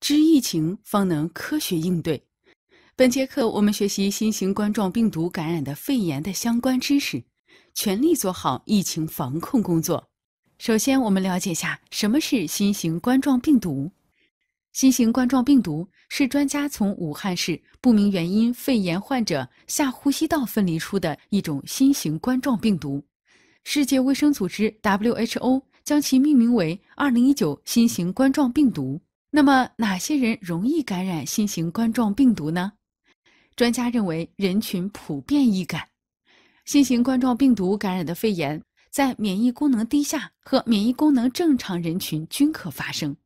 知疫情方能科学应对。本节课我们学习新型冠状病毒感染的肺炎的相关知识，全力做好疫情防控工作。首先，我们了解下什么是新型冠状病毒。新型冠状病毒是专家从武汉市不明原因肺炎患者下呼吸道分离出的一种新型冠状病毒。世界卫生组织 （WHO） 将其命名为“二零一九新型冠状病毒”。那么哪些人容易感染新型冠状病毒呢？专家认为，人群普遍易感。新型冠状病毒感染的肺炎在免疫功能低下和免疫功能正常人群均可发生，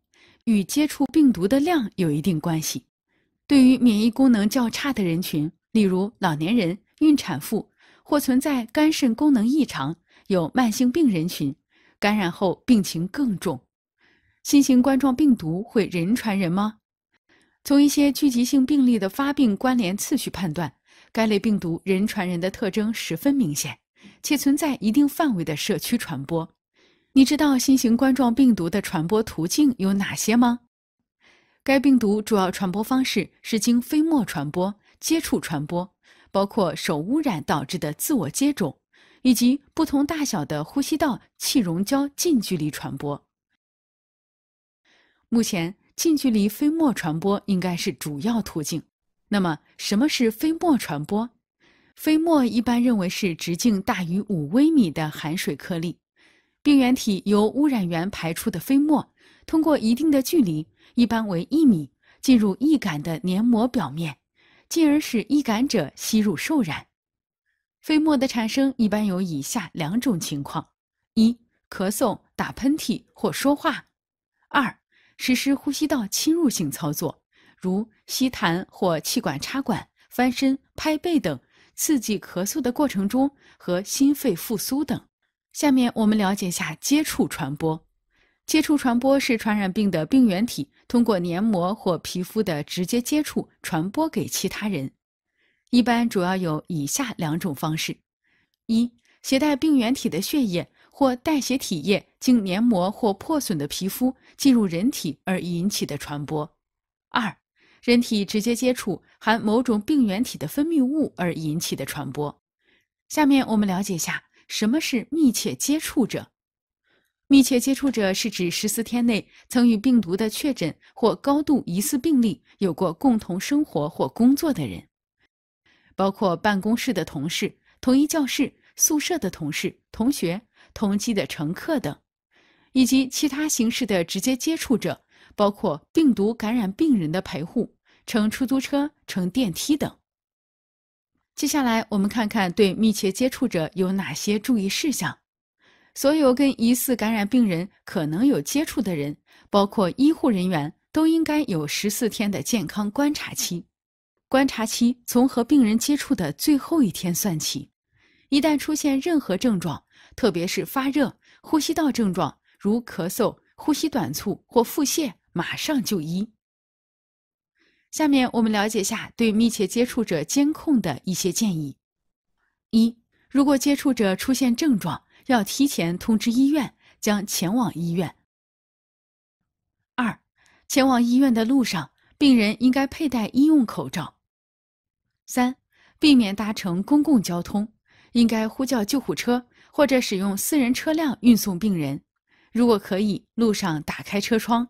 与接触病毒的量有一定关系。对于免疫功能较差的人群，例如老年人、孕产妇或存在肝肾功能异常、有慢性病人群，感染后病情更重。新型冠状病毒会人传人吗？从一些聚集性病例的发病关联次序判断，该类病毒人传人的特征十分明显，且存在一定范围的社区传播。你知道新型冠状病毒的传播途径有哪些吗？该病毒主要传播方式是经飞沫传播、接触传播，包括手污染导致的自我接种，以及不同大小的呼吸道气溶胶近距离传播。目前，近距离飞沫传播应该是主要途径。那么，什么是飞沫传播？飞沫一般认为是直径大于五微米的含水颗粒，病原体由污染源排出的飞沫，通过一定的距离（一般为一米）进入易感的黏膜表面，进而使易感者吸入受染。飞沫的产生一般有以下两种情况：一、咳嗽、打喷嚏或说话；二、实施呼吸道侵入性操作，如吸痰或气管插管、翻身、拍背等刺激咳嗽的过程中和心肺复苏等。下面我们了解一下接触传播。接触传播是传染病的病原体通过黏膜或皮肤的直接接触传播给其他人，一般主要有以下两种方式：一、携带病原体的血液。或带血体液经黏膜或破损的皮肤进入人体而引起的传播；二，人体直接接触含某种病原体的分泌物而引起的传播。下面我们了解一下什么是密切接触者。密切接触者是指十四天内曾与病毒的确诊或高度疑似病例有过共同生活或工作的人，包括办公室的同事、同一教室、宿舍的同事、同学。同机的乘客等，以及其他形式的直接接触者，包括病毒感染病人的陪护、乘出租车、乘电梯等。接下来，我们看看对密切接触者有哪些注意事项。所有跟疑似感染病人可能有接触的人，包括医护人员，都应该有十四天的健康观察期。观察期从和病人接触的最后一天算起。一旦出现任何症状，特别是发热、呼吸道症状如咳嗽、呼吸短促或腹泻，马上就医。下面我们了解下对密切接触者监控的一些建议：一、如果接触者出现症状，要提前通知医院，将前往医院；二、前往医院的路上，病人应该佩戴医用口罩；三、避免搭乘公共交通。应该呼叫救护车或者使用私人车辆运送病人。如果可以，路上打开车窗。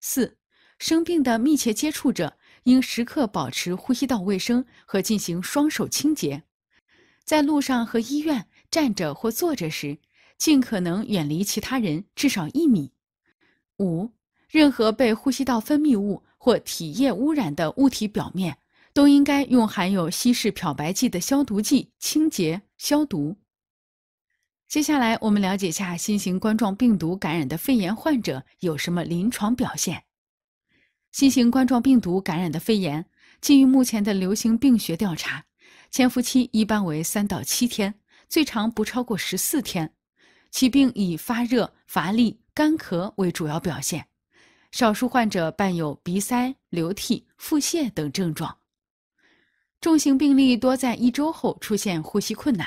四，生病的密切接触者应时刻保持呼吸道卫生和进行双手清洁。在路上和医院站着或坐着时，尽可能远离其他人至少一米。五，任何被呼吸道分泌物或体液污染的物体表面。都应该用含有稀释漂白剂的消毒剂清洁消毒。接下来，我们了解下新型冠状病毒感染的肺炎患者有什么临床表现。新型冠状病毒感染的肺炎，基于目前的流行病学调查，潜伏期一般为三到七天，最长不超过十四天。其病以发热、乏力、干咳为主要表现，少数患者伴有鼻塞、流涕、腹泻等症状。重型病例多在一周后出现呼吸困难，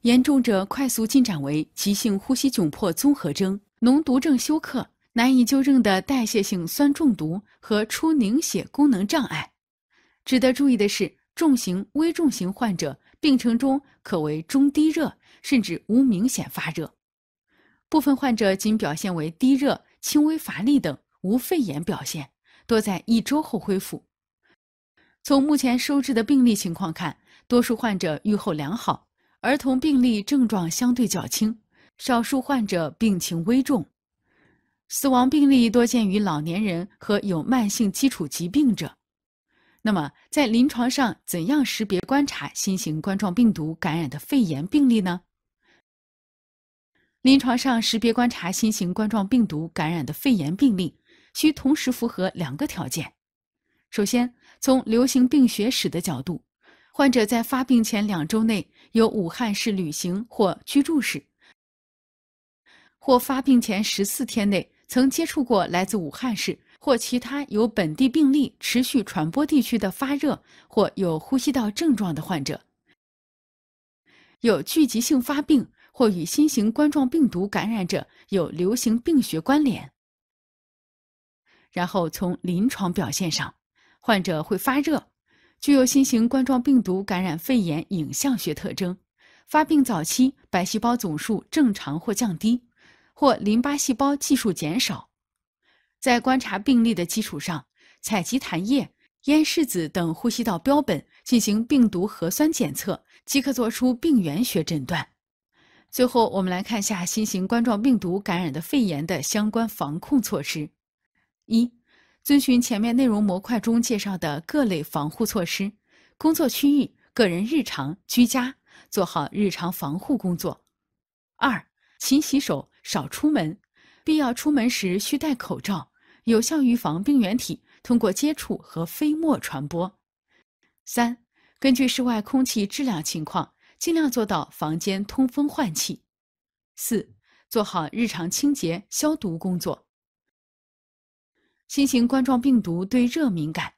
严重者快速进展为急性呼吸窘迫综合征、脓毒症休克、难以纠正的代谢性酸中毒和出凝血功能障碍。值得注意的是，重型、危重型患者病程中可为中低热，甚至无明显发热；部分患者仅表现为低热、轻微乏力等，无肺炎表现，多在一周后恢复。从目前收治的病例情况看，多数患者预后良好，儿童病例症状相对较轻，少数患者病情危重，死亡病例多见于老年人和有慢性基础疾病者。那么，在临床上怎样识别观察新型冠状病毒感染的肺炎病例呢？临床上识别观察新型冠状病毒感染的肺炎病例，需同时符合两个条件，首先。从流行病学史的角度，患者在发病前两周内有武汉市旅行或居住史，或发病前十四天内曾接触过来自武汉市或其他有本地病例持续传播地区的发热或有呼吸道症状的患者，有聚集性发病或与新型冠状病毒感染者有流行病学关联。然后从临床表现上。患者会发热，具有新型冠状病毒感染肺炎影像学特征，发病早期白细胞总数正常或降低，或淋巴细胞计数减少。在观察病例的基础上，采集痰液、咽拭子等呼吸道标本进行病毒核酸检测，即可做出病原学诊断。最后，我们来看下新型冠状病毒感染的肺炎的相关防控措施。一。遵循前面内容模块中介绍的各类防护措施，工作区域、个人日常居家做好日常防护工作。二、勤洗手，少出门，必要出门时需戴口罩，有效预防病原体通过接触和飞沫传播。三、根据室外空气质量情况，尽量做到房间通风换气。四、做好日常清洁消毒工作。新型冠状病毒对热敏感，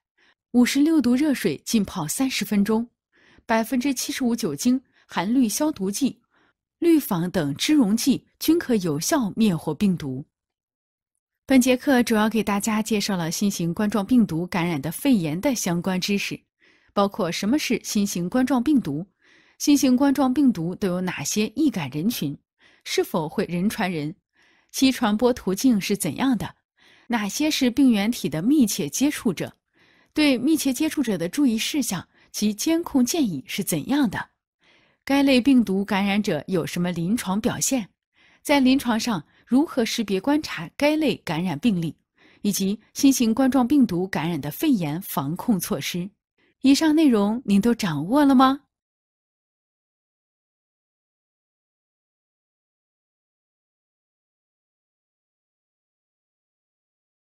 五十六度热水浸泡三十分钟，百分之七十五酒精、含氯消毒剂、氯仿等脂溶剂均可有效灭活病毒。本节课主要给大家介绍了新型冠状病毒感染的肺炎的相关知识，包括什么是新型冠状病毒，新型冠状病毒都有哪些易感人群，是否会人传人，其传播途径是怎样的。哪些是病原体的密切接触者？对密切接触者的注意事项及监控建议是怎样的？该类病毒感染者有什么临床表现？在临床上如何识别、观察该类感染病例？以及新型冠状病毒感染的肺炎防控措施？以上内容您都掌握了吗？